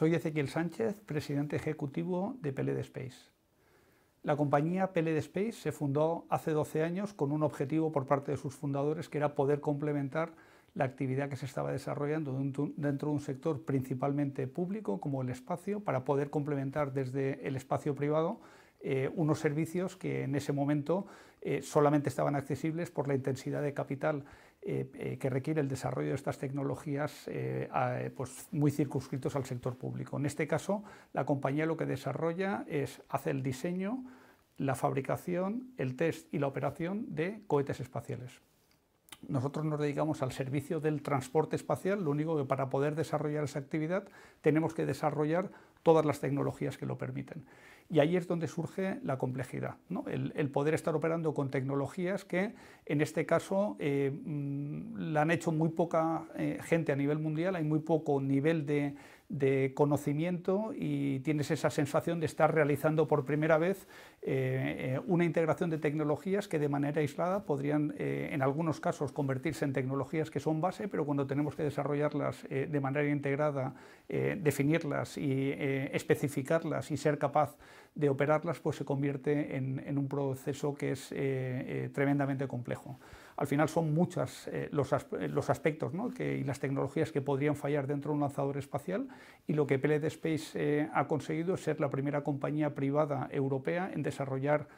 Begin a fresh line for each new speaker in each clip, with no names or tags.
Soy Ezequiel Sánchez, presidente ejecutivo de Peled Space. La compañía Peled Space se fundó hace 12 años con un objetivo por parte de sus fundadores que era poder complementar la actividad que se estaba desarrollando dentro de un sector principalmente público como el espacio para poder complementar desde el espacio privado eh, unos servicios que en ese momento eh, solamente estaban accesibles por la intensidad de capital eh, eh, que requiere el desarrollo de estas tecnologías pues muy circunscritos al sector público. En este caso, la compañía lo que desarrolla es, hace el diseño, la fabricación, el test y la operación de cohetes espaciales. Nosotros nos dedicamos al servicio del transporte espacial, lo único que para poder desarrollar esa actividad tenemos que desarrollar todas las tecnologías que lo permiten. Y ahí es donde surge la complejidad, el, poder estar operando con tecnologías que en este caso eh, mm, la han hecho muy poca eh, gente a nivel mundial, hay muy poco nivel de, de conocimiento y tienes esa sensación de estar realizando por primera vez eh, eh, una integración de tecnologías que de manera aislada podrían eh, en algunos casos convertirse en tecnologías que son base, pero cuando tenemos que desarrollarlas de manera integrada, definirlas y especificarlas y ser capaz de operarlas pues se convierte en, un proceso que es eh, eh, tremendamente complejo. Al final son muchos eh, los, aspectos y las tecnologías que podrían fallar dentro de un lanzador espacial y lo que Pellet Space ha conseguido es ser la primera compañía privada europea en desarrollar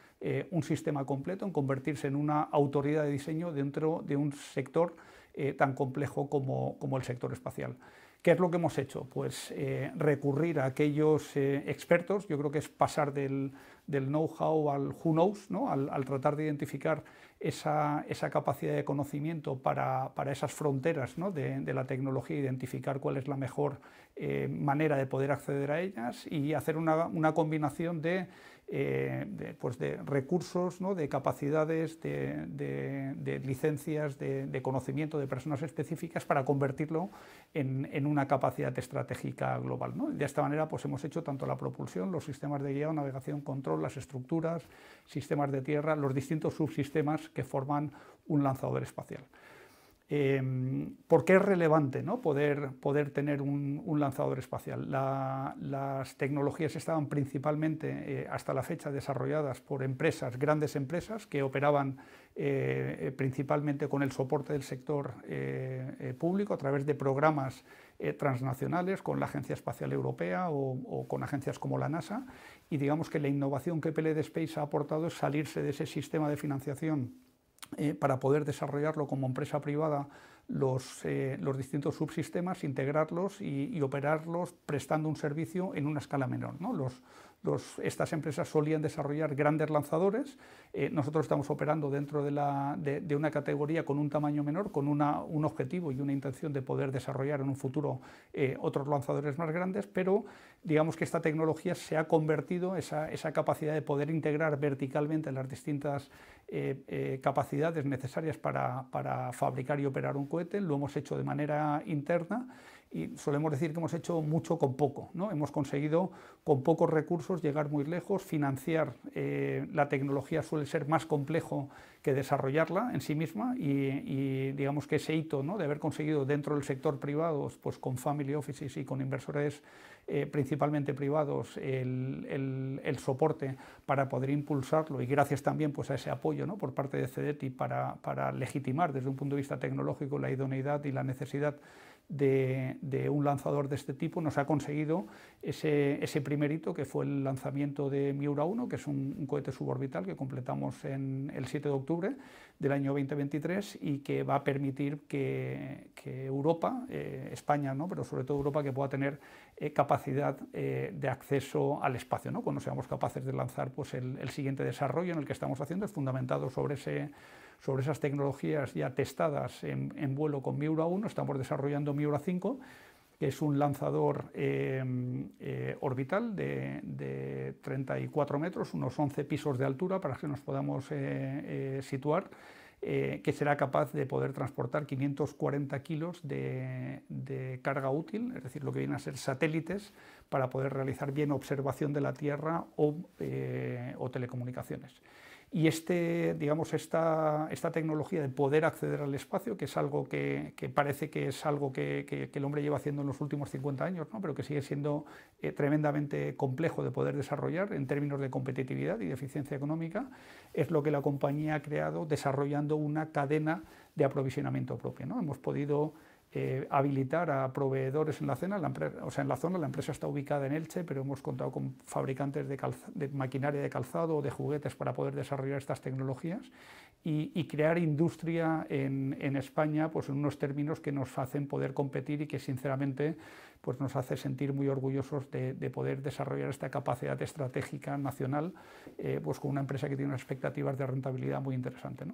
un sistema completo, en convertirse en una autoridad de diseño dentro de un sector tan complejo como el sector espacial. ¿Qué es lo que hemos hecho? Pues eh, recurrir a aquellos eh, expertos, yo creo que es pasar del, del know-how al who knows, ¿no? al, tratar de identificar esa, capacidad de conocimiento para, esas fronteras de, la tecnología, identificar cuál es la mejor eh, manera de poder acceder a ellas y hacer una, combinación eh, de, pues de recursos, ¿no? de capacidades, de, licencias, de, conocimiento de personas específicas para convertirlo en, una capacidad estratégica global. De esta manera pues, hemos hecho tanto la propulsión, los sistemas de guía, navegación, control, las estructuras, sistemas de tierra, los distintos subsistemas que forman un lanzador espacial. Em, por qué es relevante poder, tener un, lanzador espacial? las tecnologías estaban principalmente eh, hasta la fecha desarrolladas por empresas, grandes empresas, que operaban eh, eh, principalmente con el soporte del sector público a través de programas transnacionales con la Agencia Espacial Europea o, con agencias como la NASA. Y digamos que la innovación que PLD Space ha aportado es salirse de ese sistema de financiación eh, para poder desarrollarlo como empresa privada los, eh, los distintos subsistemas, integrarlos y, operarlos prestando un servicio en una escala menor. ¿no? Los, estas empresas solían desarrollar grandes lanzadores, eh, nosotros estamos operando dentro de, la, de, una categoría con un tamaño menor, con una, un objetivo y una intención de poder desarrollar en un futuro eh, otros lanzadores más grandes, pero digamos que esta tecnología se ha convertido, esa, esa capacidad de poder integrar verticalmente las distintas capacidades necesarias para, para fabricar y operar un lo hemos hecho de manera interna y solemos decir que hemos hecho mucho con poco. ¿no? Hemos conseguido con pocos recursos llegar muy lejos, financiar eh, la tecnología suele ser más complejo que desarrollarla en sí misma y, digamos que ese hito ¿no? de haber conseguido dentro del sector privado, pues con family offices y con inversores eh, principalmente privados, el, soporte para poder impulsarlo y gracias también pues, a ese apoyo ¿no? por parte de CEDETI para, para legitimar desde un punto de vista tecnológico la idoneidad y la necesidad de, un lanzador de este tipo nos ha conseguido ese, primer hito que fue el lanzamiento de Miura 1, que es un, cohete suborbital que completamos en el 7 de octubre del año 2023 y que va a permitir que, Europa, eh, España, ¿no? pero sobre todo Europa, que pueda tener eh, capacidad eh, de acceso al espacio, cuando seamos capaces de lanzar pues, el, siguiente desarrollo en el que estamos haciendo, es fundamentado sobre, esas tecnologías ya testadas en, vuelo con Miura 1, estamos desarrollando Miura 5, que es un lanzador em, eh, orbital de, 34 metros, unos 11 pisos de altura para que nos podamos situar eh, que será capaz de poder transportar 540 kilos de, carga útil, es decir, lo que vienen a ser satélites, para poder realizar bien observación de la Tierra o eh, telecomunicaciones. Y este, digamos, esta, esta tecnología de poder acceder al espacio, que es algo que, parece que es algo que, el hombre lleva haciendo en los últimos 50 años, pero que sigue siendo eh, tremendamente complejo de poder desarrollar en términos de competitividad y de eficiencia económica, es lo que la compañía ha creado desarrollando una cadena de aprovisionamiento propio. ¿no? Hemos podido eh, habilitar a proveedores en la, zona, la o sea, en la zona. La empresa está ubicada en Elche, pero hemos contado con fabricantes de, maquinaria de calzado o de juguetes para poder desarrollar estas tecnologías y, crear industria en, España pues, en unos términos que nos hacen poder competir y que sinceramente pues, nos hace sentir muy orgullosos de, poder desarrollar esta capacidad estratégica nacional eh, pues, con una empresa que tiene unas expectativas de rentabilidad muy interesante.